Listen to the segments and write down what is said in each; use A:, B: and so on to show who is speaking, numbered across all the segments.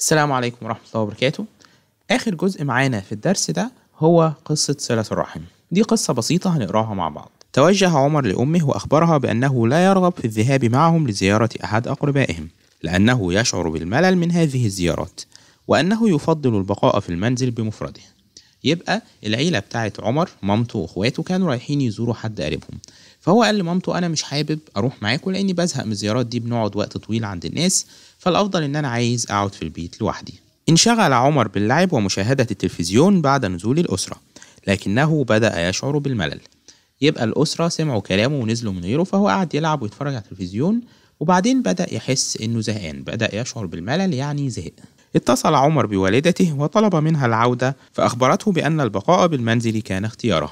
A: السلام عليكم ورحمة الله وبركاته آخر جزء معانا في الدرس ده هو قصة صلة الرحم دي قصة بسيطة هنقراها مع بعض توجه عمر لأمه وأخبرها بأنه لا يرغب في الذهاب معهم لزيارة أحد أقربائهم لأنه يشعر بالملل من هذه الزيارات وأنه يفضل البقاء في المنزل بمفرده يبقى العيلة بتاعت عمر مامته وإخواته كانوا رايحين يزوروا حد قريبهم فهو قال لمامته انا مش حابب اروح معاكم لاني بزهق من الزيارات دي بنقعد وقت طويل عند الناس فالافضل ان انا عايز اقعد في البيت لوحدي انشغل عمر باللعب ومشاهده التلفزيون بعد نزول الاسره لكنه بدا يشعر بالملل يبقى الاسره سمعوا كلامه ونزلوا من غيره فهو قعد يلعب ويتفرج على التلفزيون وبعدين بدا يحس انه زهقان بدا يشعر بالملل يعني زهق اتصل عمر بوالدته وطلب منها العودة فأخبرته بأن البقاء بالمنزل كان اختياره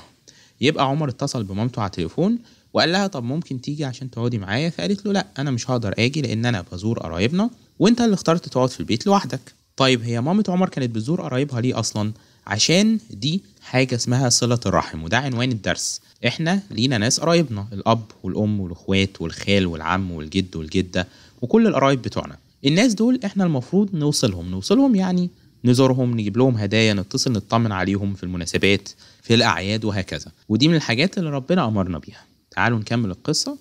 A: يبقى عمر اتصل بمامته على التليفون وقال لها طب ممكن تيجي عشان تقعدي معايا فقالت له لا انا مش هقدر اجي لان انا بزور قرايبنا وانت اللي اخترت تقعد في البيت لوحدك طيب هي مامة عمر كانت بتزور قرايبها ليه اصلا عشان دي حاجه اسمها صله الرحم وده عنوان الدرس احنا لينا ناس قرايبنا الاب والام والاخوات والخال والعم والجد والجده وكل القرايب بتوعنا الناس دول احنا المفروض نوصلهم نوصلهم يعني نزورهم نجيب لهم هدايا نتصل نطمن عليهم في المناسبات في الاعياد وهكذا ودي من الحاجات اللي ربنا امرنا بيها تعالوا نكمل القصة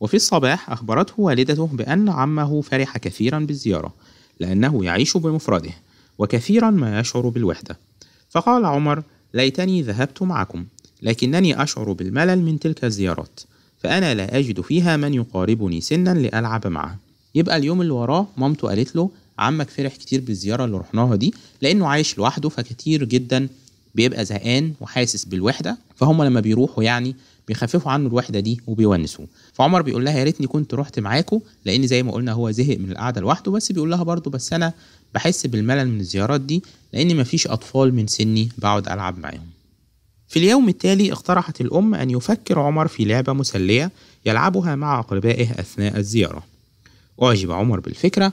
A: وفي الصباح أخبرته والدته بأن عمه فرح كثيرا بالزيارة لأنه يعيش بمفرده وكثيرا ما يشعر بالوحدة فقال عمر ليتني ذهبت معكم لكنني أشعر بالملل من تلك الزيارات فأنا لا أجد فيها من يقاربني سنا لألعب معه يبقى اليوم اللي وراه مامته قالت له عمك فرح كتير بالزيارة اللي رحناها دي لأنه عايش لوحده فكتير جدا بيبقى زهقان وحاسس بالوحده فهم لما بيروحوا يعني بيخففوا عنه الوحده دي وبيونسوه فعمر بيقول لها يا ريتني كنت رحت معاكم لان زي ما قلنا هو زهق من القعده لوحده بس بيقول لها برضه بس انا بحس بالملل من الزيارات دي لان مفيش اطفال من سني بقعد العب معاهم في اليوم التالي اقترحت الام ان يفكر عمر في لعبه مسليه يلعبها مع اقربائه اثناء الزياره اعجب عمر بالفكره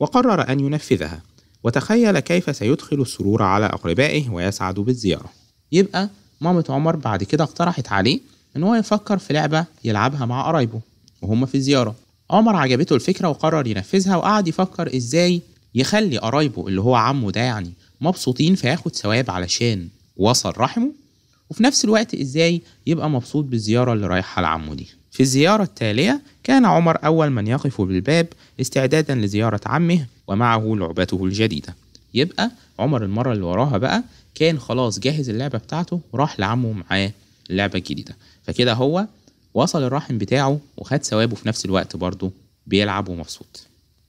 A: وقرر ان ينفذها وتخيل كيف سيدخل السرور على أقربائه ويسعد بالزيارة يبقى مامة عمر بعد كده اقترحت عليه إن هو يفكر في لعبة يلعبها مع قرايبه وهم في الزيارة عمر عجبته الفكرة وقرر ينفذها وقعد يفكر إزاي يخلي قرايبه اللي هو عمه ده يعني مبسوطين فياخد ثواب علشان وصل رحمه وفي نفس الوقت إزاي يبقى مبسوط بالزيارة اللي رايحها لعمه دي في الزيارة التالية كان عمر أول من يقف بالباب استعدادا لزيارة عمه ومعه لعبته الجديدة يبقى عمر المرة اللي وراها بقى كان خلاص جاهز اللعبة بتاعته وراح لعمه معاه اللعبة الجديدة فكده هو وصل الرحم بتاعه وخد ثوابه في نفس الوقت برضه بيلعب ومبسوط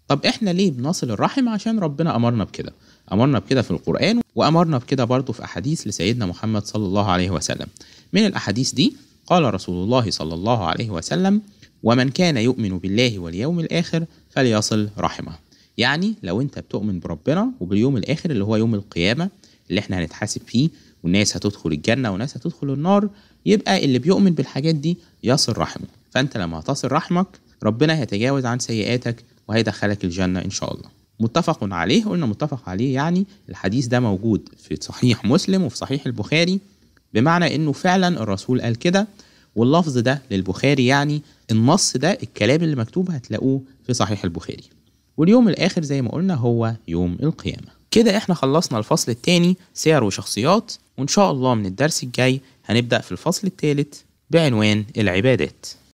A: طب احنا ليه بنصل الرحم عشان ربنا امرنا بكده امرنا بكده في القران وامرنا بكده برضه في احاديث لسيدنا محمد صلى الله عليه وسلم من الاحاديث دي قال رسول الله صلى الله عليه وسلم ومن كان يؤمن بالله واليوم الآخر فليصل رحمه يعني لو انت بتؤمن بربنا وباليوم الآخر اللي هو يوم القيامة اللي احنا هنتحاسب فيه والناس هتدخل الجنة وناس هتدخل النار يبقى اللي بيؤمن بالحاجات دي يصل رحمه فانت لما هتصل رحمك ربنا هيتجاوز عن سيئاتك وهيدخلك الجنة إن شاء الله متفق عليه قلنا متفق عليه يعني الحديث ده موجود في صحيح مسلم وفي صحيح البخاري بمعنى انه فعلا الرسول قال كده واللفظ ده للبخاري يعني النص ده الكلام اللي مكتوب هتلاقوه في صحيح البخاري واليوم الاخر زي ما قلنا هو يوم القيامه كده احنا خلصنا الفصل الثاني سير وشخصيات وان شاء الله من الدرس الجاي هنبدا في الفصل الثالث بعنوان العبادات